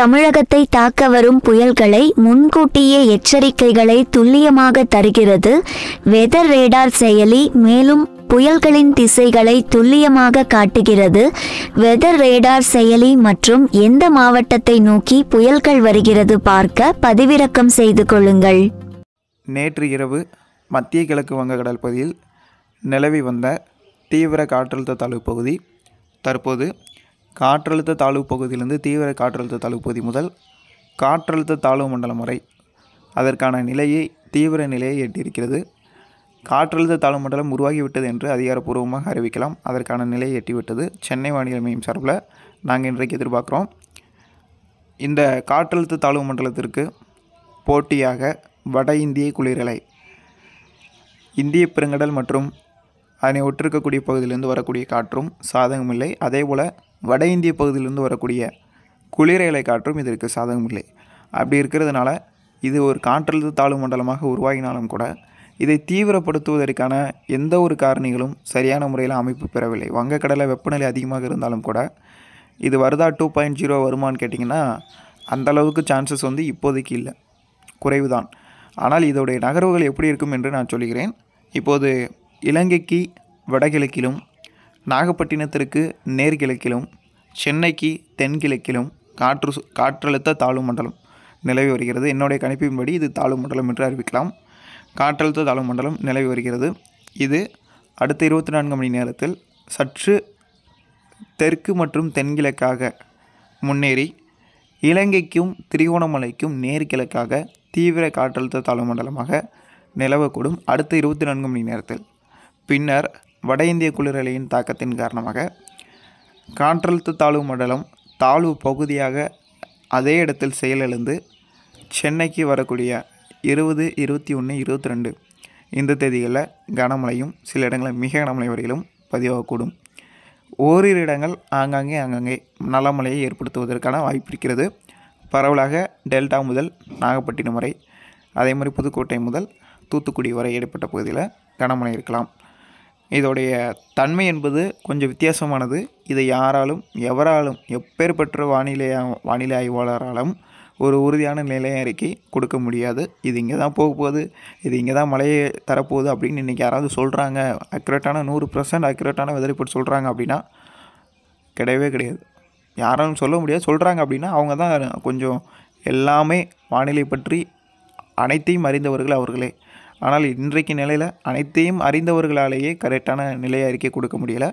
தமிழகத்தை தாக்க வரும் புயல்களை முன்கூட்டியே எச்சரிக்கைகளை துல்லியமாக தருகிறது வெதர் ரேடார் செயலி மேலும் புயல்களின் திசைகளை துல்லியமாக காட்டுகிறது வெதர் ரேடார் செயலி மற்றும் எந்த மாவட்டத்தை நோக்கி புயல்கள் வருகிறது பார்க்க பதிவிறக்கம் செய்து கொள்ளுங்கள் நேற்று இரவு மத்திய கிழக்கு வங்கக்கடல் பகுதியில் நிலவி வந்த தீவிர காற்றழுத்த தாழ்வு பகுதி தற்போது காற்றழுத்த தாழ்வு பகுதியிலிருந்து தீவிர காற்றழுத்த தாழ்வு பகுதி முதல் காற்றழுத்த தாழ்வு மண்டலம் வரை அதற்கான நிலையை தீவிர நிலையை எட்டியிருக்கிறது காற்றழுத்த தாழ்வு மண்டலம் உருவாகிவிட்டது என்று அதிகாரப்பூர்வமாக அறிவிக்கலாம் அதற்கான நிலையை எட்டிவிட்டது சென்னை வானிலை மையம் சார்பில் நாங்கள் இன்றைக்கு எதிர்பார்க்குறோம் இந்த காற்றழுத்த தாழ்வு மண்டலத்திற்கு போட்டியாக வட இந்திய குளிரலை இந்திய பெருங்கடல் மற்றும் அதனை ஒட்டிருக்கக்கூடிய பகுதியிலிருந்து வரக்கூடிய காற்றும் சாதகமில்லை அதேபோல் வட இந்திய பகுதியிலிருந்து வரக்கூடிய குளிரலை காற்றும் இதற்கு சாதகமில்லை அப்படி இருக்கிறதுனால இது ஒரு காற்றழுத்த தாழ்வு மண்டலமாக உருவாகினாலும் கூட இதை தீவிரப்படுத்துவதற்கான எந்த ஒரு காரணிகளும் சரியான முறையில் அமைப்பு பெறவில்லை வங்கக்கடலை வெப்பநிலை அதிகமாக இருந்தாலும் கூட இது வருதா டூ பாயிண்ட் ஜீரோ வருமானு அந்த அளவுக்கு சான்சஸ் வந்து இப்போதைக்கு இல்லை குறைவு தான் ஆனால் இதோடைய நகர்வுகள் எப்படி இருக்கும் என்று நான் சொல்கிறேன் இப்போது இலங்கைக்கு வடகிழக்கிலும் நாகப்பட்டினத்திற்கு நேர்கிழக்கிலும் சென்னைக்கு தென்கிழக்கிலும் காற்று காற்றழுத்த தாழ்வு மண்டலம் நிலவி வருகிறது என்னுடைய கணிப்பின்படி இது தாழ்வு மண்டலம் என்று அறிவிக்கலாம் காற்றழுத்த தாழ்வு மண்டலம் நிலவி வருகிறது இது அடுத்த இருபத்தி நான்கு மணி நேரத்தில் சற்று தெற்கு மற்றும் தென்கிழக்காக முன்னேறி இலங்கைக்கும் திரிகோணமலைக்கும் நேர்கிழக்காக தீவிர காற்றழுத்த தாழ்வு மண்டலமாக நிலவக்கூடும் அடுத்த இருபத்தி நான்கு மணி நேரத்தில் பின்னர் வட இந்திய குளிரலையின் தாக்கத்தின் காரணமாக காற்றழுத்த தாழ்வு மண்டலம் தாழ்வு பகுதியாக அதே இடத்தில் செயலிழந்து சென்னைக்கு வரக்கூடிய இருபது இருபத்தி ஒன்று இருபத்தி ரெண்டு இந்த தேதிகளில் கனமழையும் சில இடங்களில் மிக கனமழை வரையிலும் பதிவாகக்கூடும் ஓரிரு இடங்கள் ஆங்காங்கே ஆங்காங்கே நல்ல மழையை ஏற்படுத்துவதற்கான வாய்ப்பு இருக்கிறது பரவலாக டெல்டா முதல் நாகப்பட்டினம் வரை அதே மாதிரி புதுக்கோட்டை முதல் தூத்துக்குடி வரை ஏற்பட்ட பகுதியில் கனமழை இருக்கலாம் இதோடைய தன்மை என்பது கொஞ்சம் வித்தியாசமானது இதை யாராலும் எவராலும் எப்பேற்பற்ற வானிலை வானிலை ஆய்வாளராலும் ஒரு உறுதியான நிலை அறிக்கை கொடுக்க முடியாது இது இங்கே தான் போக போகுது இது இங்கே தான் மழையை தரப்போகுது அப்படின்னு இன்றைக்கி யாராவது சொல்கிறாங்க அக்யூரேட்டான நூறு பர்சன்ட் அக்யூரேட்டான வெதர் சொல்கிறாங்க அப்படின்னா கிடையவே கிடையாது யாராலும் சொல்ல முடியாது சொல்கிறாங்க அப்படின்னா அவங்க தான் கொஞ்சம் எல்லாமே வானிலை பற்றி அனைத்தையும் அறிந்தவர்கள் அவர்களே ஆனால் இன்றைக்கு நிலையில் அனைத்தையும் அறிந்தவர்களாலேயே கரெக்டான நிலை அறிக்கை கொடுக்க முடியலை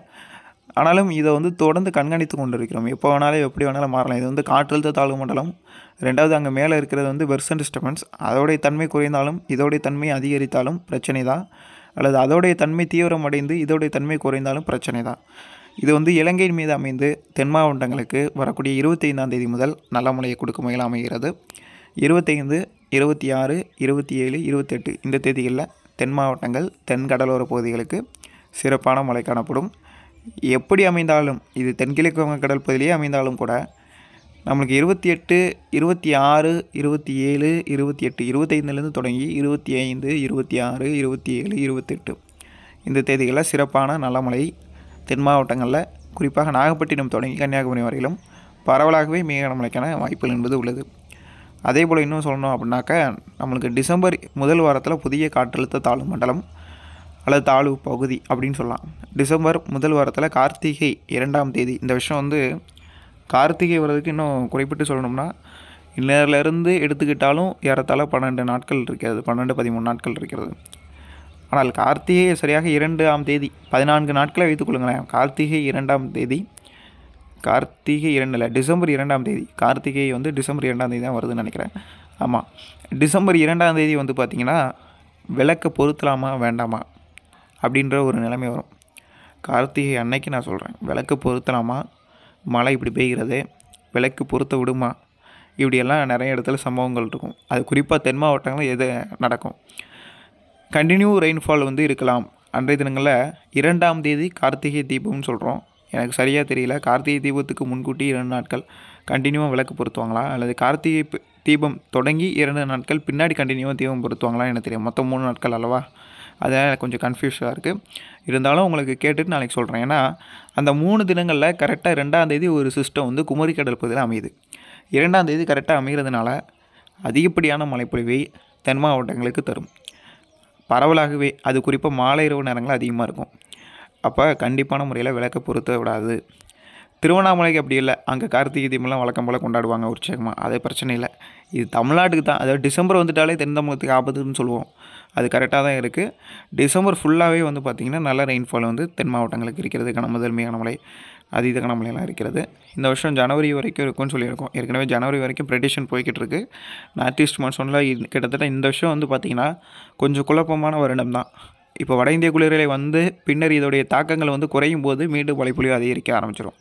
ஆனாலும் இதை வந்து தொடர்ந்து கண்காணித்து கொண்டு இருக்கிறோம் எப்போ வேணாலும் எப்படி வேணாலும் மாறலாம் இது வந்து காற்றழுத்த தாழ்வு மண்டலம் ரெண்டாவது அங்கே மேலே இருக்கிறது வந்து பெர்சன் டிஸ்டர்பன்ஸ் அதோடைய தன்மை குறைந்தாலும் இதோடைய தன்மை அதிகரித்தாலும் பிரச்சனை தான் அல்லது அதோடைய தன்மை தீவிரமடைந்து இதோடைய தன்மை குறைந்தாலும் பிரச்சனை தான் இது வந்து இலங்கையின் மீது அமைந்து தென் மாவட்டங்களுக்கு வரக்கூடிய இருபத்தைந்தாம் தேதி முதல் நல்ல முறையை கொடுக்கும் வகையில் அமைகிறது இருபத்தைந்து இருபத்தி ஆறு இருபத்தி ஏழு இருபத்தெட்டு இந்த தேதிகளில் தென் மாவட்டங்கள் தென் கடலோர பகுதிகளுக்கு சிறப்பான மழை காணப்படும் எப்படி அமைந்தாலும் இது தென்கிழக்கு வங்கக்கடல் பகுதியிலே அமைந்தாலும் கூட நம்மளுக்கு இருபத்தி எட்டு இருபத்தி ஆறு இருபத்தி ஏழு இருபத்தி எட்டு இருபத்தைந்துலேருந்து தொடங்கி இருபத்தி ஐந்து இருபத்தி ஆறு இருபத்தி ஏழு இருபத்தெட்டு இந்த தேதிகளில் சிறப்பான நல்ல மழை தென் மாவட்டங்களில் குறிப்பாக நாகப்பட்டினம் தொடங்கி கன்னியாகுமரி வரையிலும் பரவலாகவே மிக மழைக்கான வாய்ப்புகள் என்பது உள்ளது அதே போல் இன்னும் சொல்லணும் அப்படின்னாக்க நம்மளுக்கு டிசம்பர் முதல் வாரத்தில் புதிய காற்றழுத்த தாழ்வு மண்டலம் அல்லது தாழ்வு பகுதி அப்படின்னு சொல்லலாம் டிசம்பர் முதல் வாரத்தில் கார்த்திகை இரண்டாம் தேதி இந்த விஷயம் வந்து கார்த்திகை வர்றதுக்கு இன்னும் குறிப்பிட்டு சொல்லணும்னா இந்நேரிலிருந்து எடுத்துக்கிட்டாலும் ஏறத்தாழ பன்னெண்டு நாட்கள் இருக்கிறது பன்னெண்டு பதிமூணு நாட்கள் இருக்கிறது ஆனால் கார்த்திகை சரியாக இரண்டாம் தேதி பதினான்கு நாட்களை வைத்துக்கொள்ளுங்களேன் கார்த்திகை இரண்டாம் தேதி கார்த்திகை இரண்டு இல்லை டிசம்பர் இரண்டாம் தேதி கார்த்திகை வந்து டிசம்பர் இரண்டாம் தேதி தான் வருதுன்னு நினைக்கிறேன் ஆமாம் டிசம்பர் இரண்டாம் தேதி வந்து பார்த்திங்கன்னா விளக்கை பொருத்தலாமா வேண்டாமா அப்படின்ற ஒரு நிலைமை வரும் கார்த்திகை அன்னைக்கு நான் சொல்கிறேன் விளக்கு பொருத்தலாமா மழை இப்படி பெய்கிறது விளக்கு பொருத்த விடுமா இப்படியெல்லாம் நிறைய இடத்துல சம்பவங்கள் இருக்கும் அது குறிப்பாக தென் மாவட்டங்களில் எது நடக்கும் கண்டினியூ ரெயின்ஃபால் வந்து இருக்கலாம் அன்றைய தினங்களில் இரண்டாம் தேதி கார்த்திகை தீபம்னு சொல்கிறோம் எனக்கு சரியாக தெரியல கார்த்திகை தீபத்துக்கு முன்கூட்டி இரண்டு நாட்கள் கண்டினியூவாக விளக்கு பொருத்துவாங்களா அல்லது கார்த்திகை தீபம் தொடங்கி இரண்டு நாட்கள் பின்னாடி கண்டினியூவாக தீபம் பொருத்துவாங்களா எனக்கு தெரியும் மொத்தம் மூணு நாட்கள் அல்லவா அதனால் எனக்கு கொஞ்சம் கன்ஃபியூஸாக இருக்குது இருந்தாலும் உங்களுக்கு கேட்டுட்டு நாளைக்கு சொல்கிறேன் ஏன்னா அந்த மூணு தினங்களில் கரெக்டாக ரெண்டாம் தேதி ஒரு சிஸ்டம் வந்து குமரி கடல் பகுதியில் அமையுது இரண்டாம் தேதி கரெக்டாக அமைகிறதுனால அதிகப்படியான மழைப்பொழிவை தென் மாவட்டங்களுக்கு தரும் பரவலாகவே அது குறிப்பாக மாலை இரவு நேரங்கள் அதிகமாக இருக்கும் அப்போ கண்டிப்பான முறையில் விளக்கை பொருத்த விடாது திருவண்ணாமலைக்கு அப்படி இல்லை அங்கே கார்த்திகை தீபம்லாம் வழக்கம் போல் கொண்டாடுவாங்க உற்சாகமாக அதே பிரச்சனை இல்லை இது தமிழ்நாட்டுக்கு தான் அதாவது டிசம்பர் வந்துட்டாலே தென் தமிழகத்துக்கு ஆபத்துன்னு சொல்லுவோம் அது கரெக்டாக தான் இருக்குது டிசம்பர் ஃபுல்லாகவே வந்து பார்த்திங்கன்னா நல்ல ரெயின்ஃபால் வந்து தென் மாவட்டங்களுக்கு இருக்கிறது முதன்மையான மலை அதீத கனமலையெல்லாம் இருக்கிறது இந்த வருஷம் ஜனவரி வரைக்கும் இருக்கும்னு சொல்லியிருக்கோம் ஏற்கனவே ஜனவரி வரைக்கும் ப்ரெடிஷன் போய்கிட்டு இருக்கு நார்த் ஈஸ்ட் மான்சூனில் கிட்டத்தட்ட இந்த வருஷம் வந்து பார்த்திங்கன்னா கொஞ்சம் குழப்பமான வருடம் தான் இப்போ வட இந்திய குளிரலை வந்து பின்னர் இதோடைய தாக்கங்கள் வந்து குறையும் போது மீண்டும் மழைப்பொழிவு அதிகரிக்க ஆரம்பிச்சிடும்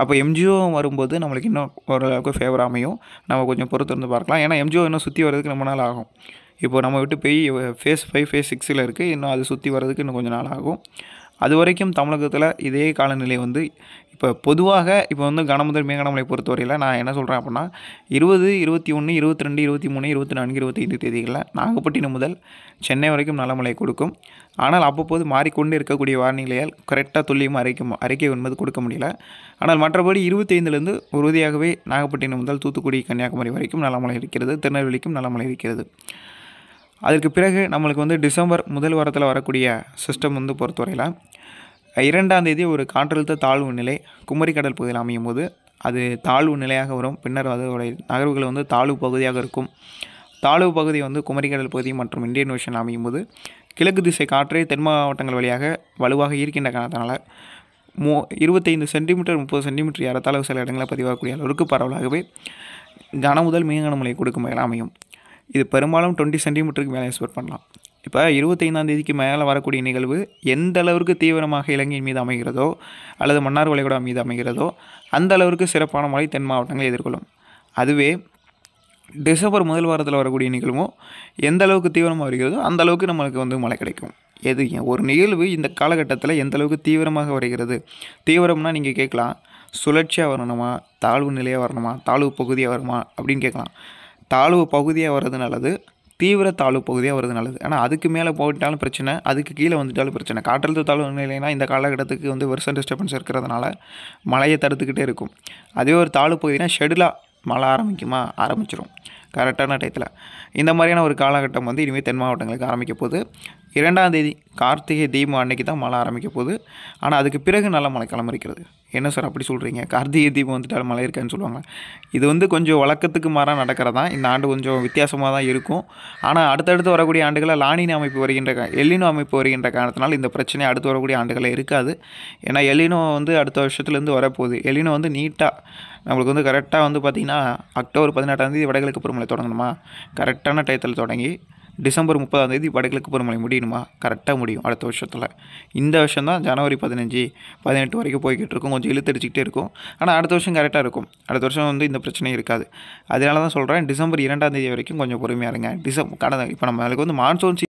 அப்போ எம்ஜிஓ வரும்போது நம்மளுக்கு இன்னும் ஓரளவுக்கு ஃபேவர் அமையும் நம்ம கொஞ்சம் பொறுத்து இருந்து பார்க்கலாம் ஏன்னா எம்ஜிஓ இன்னும் சுற்றி வர்றதுக்கு ரொம்ப நாள் ஆகும் இப்போ நம்ம விட்டு போய் ஃபேஸ் ஃபைவ் ஃபேஸ் சிக்ஸில் இருக்குது இன்னும் அது சுற்றி வர்றதுக்கு இன்னும் கொஞ்சம் நாள் ஆகும் அது வரைக்கும் தமிழகத்தில் இதே காலநிலை வந்து இப்போ பொதுவாக இப்போ வந்து கனமுதல் மேகனமலை பொறுத்தவரையில் நான் என்ன சொல்கிறேன் அப்படின்னா இருபது இருபத்தி ஒன்று இருபத்தி ரெண்டு இருபத்தி மூணு இருபத்தி நான்கு இருபத்தைந்து தேதிகளில் நாகப்பட்டினம் முதல் சென்னை வரைக்கும் நல்ல மழை கொடுக்கும் ஆனால் அப்பப்போது மாறிக்கொண்டு இருக்கக்கூடிய வானிலையால் கரெக்டாக துல்லியமாக அறிக்கை அறிக்கை என்பது கொடுக்க முடியல ஆனால் மற்றபடி இருபத்தைந்துலேருந்து உறுதியாகவே நாகப்பட்டினம் முதல் தூத்துக்குடி கன்னியாகுமரி வரைக்கும் நல்ல மழை இருக்கிறது திருநெல்வேலிக்கும் நல்ல மழை இருக்கிறது அதற்கு பிறகு நம்மளுக்கு வந்து டிசம்பர் முதல் வாரத்தில் வரக்கூடிய சிஸ்டம் வந்து பொறுத்தவரையில் இரண்டாம் தேதி ஒரு காற்றழுத்த தாழ்வு நிலை குமரிக்கடல் பகுதியில் அமையும் போது அது தாழ்வு நிலையாக வரும் பின்னர் அதோடைய நகர்வுகள் வந்து தாழ்வு பகுதியாக இருக்கும் தாழ்வு பகுதி வந்து குமரிக்கடல் பகுதி மற்றும் இந்தியன் ஓஷன் அமையும் போது கிழக்கு திசை காற்றை தென் மாவட்டங்கள் வழியாக வலுவாக ஈர்க்கின்ற காரணத்தினால மூ இருபத்தைந்து சென்டிமீட்டர் முப்பது சென்டிமீட்டர் ஏறத்தாழ சில இடங்களில் பதிவாகக்கூடிய அளவுக்கு பரவலாகவே கன முதல் மிக கனமழை கொடுக்கும் வகையில் அமையும் இது பெரும்பாலும் டுவெண்ட்டி சென்டிமீட்டருக்கு மேலே எக்ஸ்பெக்ட் பண்ணலாம் இப்போ தேதிக்கு மேலே வரக்கூடிய நிகழ்வு எந்த அளவுக்கு தீவிரமாக இலங்கையின் மீது அமைகிறதோ அல்லது மன்னார் வளைகுடா மீது அமைகிறதோ அந்த அளவுக்கு சிறப்பான மழை தென் மாவட்டங்களை எதிர்கொள்ளும் அதுவே டிசம்பர் முதல் வாரத்தில் வரக்கூடிய நிகழ்வும் எந்த அளவுக்கு தீவிரமாக வருகிறதோ அந்த அளவுக்கு நம்மளுக்கு வந்து மழை கிடைக்கும் எது ஒரு நிகழ்வு இந்த காலகட்டத்தில் எந்த அளவுக்கு தீவிரமாக வருகிறது தீவிரம்னா நீங்கள் கேட்கலாம் சுழற்சியாக வரணுமா தாழ்வு நிலையாக வரணுமா தாழ்வு பகுதியாக வருமா அப்படின்னு கேட்கலாம் தாழ்வு பகுதியாக வர்றது நல்லது தீவிர தாழ்வு பகுதியாக வர்றது நல்லது ஆனால் அதுக்கு மேலே போயிட்டாலும் பிரச்சனை அதுக்கு கீழே வந்துட்டாலும் பிரச்சனை காற்றழுத்த தாழ்வு நிலைனா இந்த காலகட்டத்துக்கு வந்து வருஷம் டிஸ்டர்பன்ஸ் இருக்கிறதுனால மழையை தடுத்துக்கிட்டே இருக்கும் அதே ஒரு தாழ்வு பகுதினா ஷெடுலாக மழை ஆரம்பிக்குமா ஆரம்பிச்சிடும் கரெக்டான டயத்தில் இந்த மாதிரியான ஒரு காலகட்டம் வந்து இனிமேல் தென் மாவட்டங்களுக்கு ஆரம்பிக்க போது இரண்டாம் தேதி கார்த்திகை தீபம் அன்னைக்கு தான் மழை ஆரம்பிக்க போகுது ஆனால் அதுக்கு பிறகு நல்ல மழைக்காலம் இருக்கிறது என்ன சார் அப்படி சொல்கிறீங்க கார்த்திகை தீபம் வந்துட்டால் மழை இருக்கான்னு சொல்லுவாங்க இது வந்து கொஞ்சம் வழக்கத்துக்கு மாறாக நடக்கிறதா இந்த ஆண்டு கொஞ்சம் வித்தியாசமாக தான் இருக்கும் ஆனால் அடுத்தடுத்து வரக்கூடிய ஆண்டுகளில் லானின அமைப்பு வருகின்ற எல்லினோ அமைப்பு வருகின்ற காரணத்தினால் இந்த பிரச்சனை அடுத்து வரக்கூடிய ஆண்டுகளில் இருக்காது ஏன்னா எல்லினோ வந்து அடுத்த வருஷத்துலேருந்து வரப்போகுது எல்லினோ வந்து நீட்டாக நம்மளுக்கு வந்து கரெக்டாக வந்து பார்த்திங்கன்னா அக்டோபர் பதினெட்டாந்தேதி வடகிழக்கு பொறுமலை தொடங்கணுமா கரெக்டான டயத்தில் தொடங்கி டிசம்பர் முப்பதாம் தேதி வடகிழக்கு பருவமழை முடியணுமா கரெக்டாக முடியும் அடுத்த வருஷத்தில் இந்த வருஷம் தான் ஜனவரி பதினஞ்சு பதினெட்டு வரைக்கும் போய்கிட்டு இருக்கும் கொஞ்சம் இழுத்தடிச்சிக்கிட்டே இருக்கும் ஆனால் அடுத்த வருஷம் கரெக்டாக இருக்கும் அடுத்த வருஷம் வந்து இந்த பிரச்சனையும் இருக்காது அதனால தான் சொல்கிறேன் டிசம்பர் இரண்டாம் தேதி வரைக்கும் கொஞ்சம் பொறுமையாக இருங்க டிசம்பர் கடந்த இப்போ நம்மளுக்கு வந்து மான்சூன்